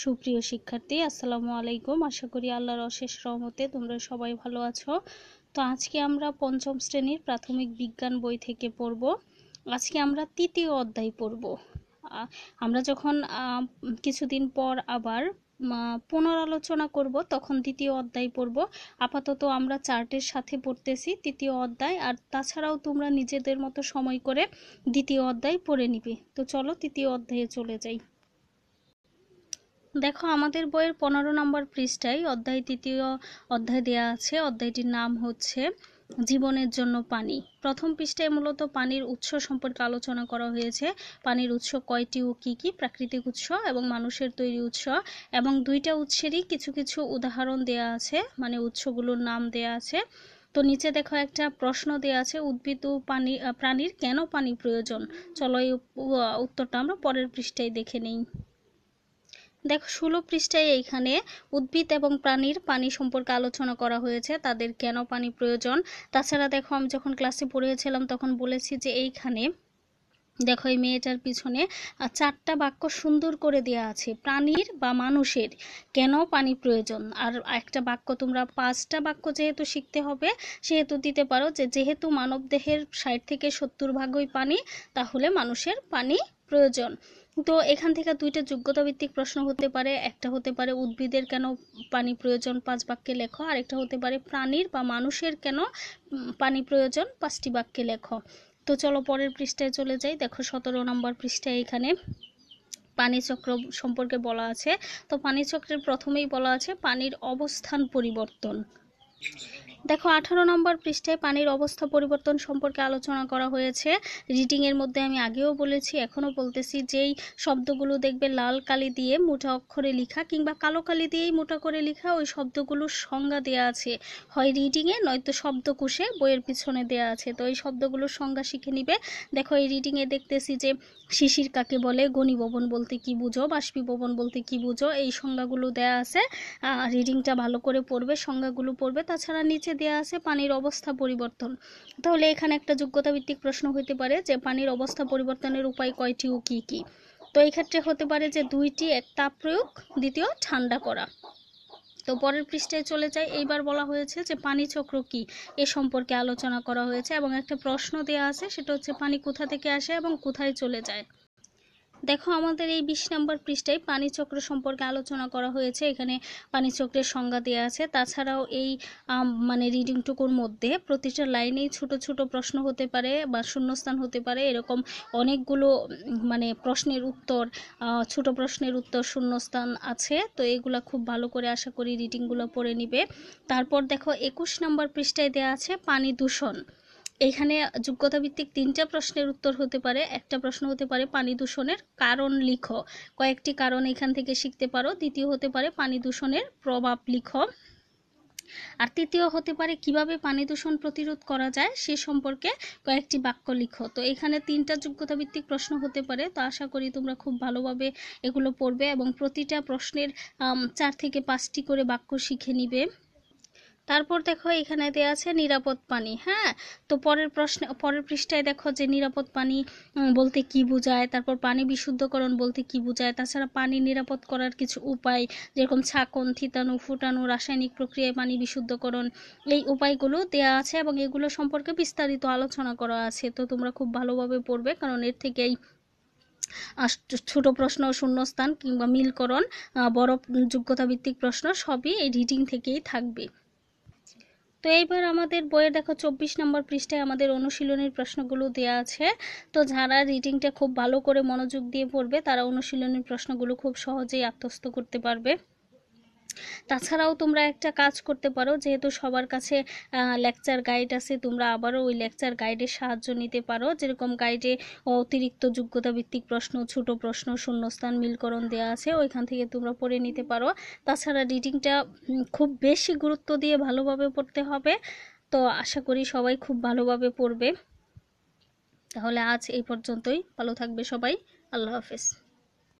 সুপ্রিয় শিক্ষার্থী আসসালামু আলাইকুম আশা করি আল্লাহর অশেষ রহমতে তোমরা সবাই ভালো আছো তো আজকে আমরা পঞ্চম শ্রেণীর প্রাথমিক বিজ্ঞান বই থেকে পড়ব আজকে আমরা তৃতীয় অধ্যায় পড়ব আমরা যখন কিছুদিন পর আবার পুনরালোচনা করব তখন দ্বিতীয় অধ্যায় পড়ব আপাতত আমরা চার্টের সাথে পড়তেছি তৃতীয় অধ্যায় আর তাছাড়াও তোমরা নিজেদের মতো সময় করে দ্বিতীয় অধ্যায় পড়ে নিবে তো চলো তৃতীয় অধ্যায়ে চলে যাই দেখো আমাদের বইয়ের পনেরো নম্বর পৃষ্ঠায় অধ্যায় তৃতীয় অধ্যায় দেয়া আছে অধ্যায়টির নাম হচ্ছে জীবনের জন্য পানি প্রথম পৃষ্ঠায় মূলত পানির উৎস সম্পর্কে আলোচনা করা হয়েছে পানির উৎস কয়টি ও কী কী প্রাকৃতিক উৎস এবং মানুষের তৈরি উৎস এবং দুইটা উৎসেরই কিছু কিছু উদাহরণ দেয়া আছে মানে উৎসগুলোর নাম দেয়া আছে তো নিচে দেখো একটা প্রশ্ন দেওয়া আছে উদ্ভিদ ও পানি প্রাণীর কেন পানি প্রয়োজন চলো এই উত্তরটা আমরা পরের পৃষ্ঠায় দেখে নিই দেখো ষোলো পৃষ্ঠায় এইখানে উদ্ভিদ এবং প্রাণীর পানি সম্পর্কে আলোচনা করা হয়েছে তাদের কেন পানি প্রয়োজন তাছাড়া দেখো আমি যখন ক্লাসে পড়িয়েছিলাম তখন বলেছি যে এইখানে দেখো এই মেয়েটার পিছনে চারটা বাক্য সুন্দর করে দেয়া আছে প্রাণীর বা মানুষের কেন পানি প্রয়োজন আর একটা বাক্য তোমরা পাঁচটা বাক্য যেহেতু শিখতে হবে সেহেতু দিতে পারো যে যেহেতু মানবদেহের ষাট থেকে সত্তর ভাগই পানি তাহলে মানুষের পানি প্রয়োজন তো এখান থেকে দুইটা যোগ্যতাভিত্তিক প্রশ্ন হতে পারে একটা হতে পারে উদ্ভিদের কেন পানি প্রয়োজন পাঁচ বাক্যে লেখো আর একটা হতে পারে প্রাণীর বা মানুষের কেন পানি প্রয়োজন পাঁচটি বাক্যে লেখো তো চলো পরের পৃষ্ঠায় চলে যাই দেখো সতেরো নম্বর পৃষ্ঠায় এখানে পানিচক্র সম্পর্কে বলা আছে তো পানিচক্রের প্রথমেই বলা আছে পানির অবস্থান পরিবর্তন দেখো আঠারো নম্বর পৃষ্ঠায় পানির অবস্থা পরিবর্তন সম্পর্কে আলোচনা করা হয়েছে রিডিংয়ের মধ্যে আমি আগেও বলেছি এখনও বলতেছি যেই শব্দগুলো দেখবে লাল কালি দিয়ে মোটা অক্ষরে লিখা কিংবা কালো কালি দিয়েই মোটা করে লিখা ওই শব্দগুলোর সংজ্ঞা দেয়া আছে হয় রিডিংয়ে নয়তো শব্দকোষে বইয়ের পিছনে দেয়া আছে তো এই শব্দগুলোর সংজ্ঞা শিখে নিবে দেখো এই রিডিংয়ে দেখতেছি যে শিশির কাকে বলে ভবন বলতে কি বুঝো বাষ্পীভবন বলতে কি বুঝো এই সংজ্ঞাগুলো দেয়া আছে রিডিংটা ভালো করে পড়বে সংজ্ঞাগুলো পড়বে তাছাড়া নিচে নিচে দেওয়া আছে পানির অবস্থা পরিবর্তন তাহলে এখানে একটা যোগ্যতা ভিত্তিক প্রশ্ন হইতে পারে যে পানির অবস্থা পরিবর্তনের উপায় কয়টি ও কি কি তো এই ক্ষেত্রে হতে পারে যে দুইটি এক তাপ প্রয়োগ দ্বিতীয় ঠান্ডা করা তো পরের পৃষ্ঠায় চলে যায় এইবার বলা হয়েছে যে পানি চক্র কি এ সম্পর্কে আলোচনা করা হয়েছে এবং একটা প্রশ্ন দেয়া আছে সেটা হচ্ছে পানি কোথা থেকে আসে এবং কোথায় চলে যায় দেখো আমাদের এই বিশ নম্বর পৃষ্ঠায় পানিচক্র সম্পর্কে আলোচনা করা হয়েছে এখানে পানিচক্রের সংজ্ঞা দেওয়া আছে তাছাড়াও এই মানে রিডিংটুকুর মধ্যে প্রতিটা লাইনেই ছোট ছোট প্রশ্ন হতে পারে বা শূন্যস্থান হতে পারে এরকম অনেকগুলো মানে প্রশ্নের উত্তর ছোট প্রশ্নের উত্তর শূন্যস্থান আছে তো এগুলা খুব ভালো করে আশা করি রিডিংগুলো পড়ে নিবে তারপর দেখো একুশ নম্বর পৃষ্ঠায় দেওয়া আছে পানি দূষণ এখানে যোগ্যতাভিত্তিক তিনটা প্রশ্নের উত্তর হতে পারে একটা প্রশ্ন হতে পারে পানি দূষণের কারণ লিখো কয়েকটি কারণ এখান থেকে শিখতে পারো দ্বিতীয় হতে পারে পানি দূষণের প্রভাব লিখো আর তৃতীয় হতে পারে কিভাবে পানি দূষণ প্রতিরোধ করা যায় সে সম্পর্কে কয়েকটি বাক্য লিখো তো এখানে তিনটা যোগ্যতা ভিত্তিক প্রশ্ন হতে পারে তো আশা করি তোমরা খুব ভালোভাবে এগুলো পড়বে এবং প্রতিটা প্রশ্নের চার থেকে পাঁচটি করে বাক্য শিখে নিবে তারপর দেখো এখানে দেওয়া আছে নিরাপদ পানি হ্যাঁ তো পরের প্রশ্ন পরের পৃষ্ঠায় দেখো যে নিরাপদ পানি বলতে কি বোঝায় তারপর পানি বিশুদ্ধকরণ বলতে কি বোঝায় তাছাড়া পানি নিরাপদ করার কিছু উপায় যেরকম ছাকন থিতানো ফুটানু রাসায়নিক প্রক্রিয়ায় পানি বিশুদ্ধকরণ এই উপায়গুলো দেয়া আছে এবং এগুলো সম্পর্কে বিস্তারিত আলোচনা করা আছে তো তোমরা খুব ভালোভাবে পড়বে কারণ এর থেকেই ছোট প্রশ্ন শূন্যস্থান কিংবা মিলকরণ বড় যোগ্যতা ভিত্তিক প্রশ্ন সবই এই রিডিং থেকেই থাকবে তো এইবার আমাদের বইয়ের দেখো চব্বিশ নম্বর পৃষ্ঠায় আমাদের অনুশীলনের প্রশ্নগুলো দেওয়া আছে তো যারা রিডিংটা খুব ভালো করে মনোযোগ দিয়ে পড়বে তারা অনুশীলনের প্রশ্নগুলো খুব সহজেই আত্মস্থ করতে পারবে তাছাড়াও তোমরা একটা কাজ করতে পারো যেহেতু সবার কাছে লেকচার গাইড আছে তোমরা আবারও ওই লেকচার গাইডের সাহায্য নিতে পারো যেরকম গাইডে অতিরিক্ত যোগ্যতা ভিত্তিক প্রশ্ন ছোট প্রশ্ন শূন্যস্থান মিলকরণ দেওয়া আছে ওইখান থেকে তোমরা পড়ে নিতে পারো তাছাড়া রিডিংটা খুব বেশি গুরুত্ব দিয়ে ভালোভাবে পড়তে হবে তো আশা করি সবাই খুব ভালোভাবে পড়বে তাহলে আজ এই পর্যন্তই ভালো থাকবে সবাই আল্লাহ হাফেজ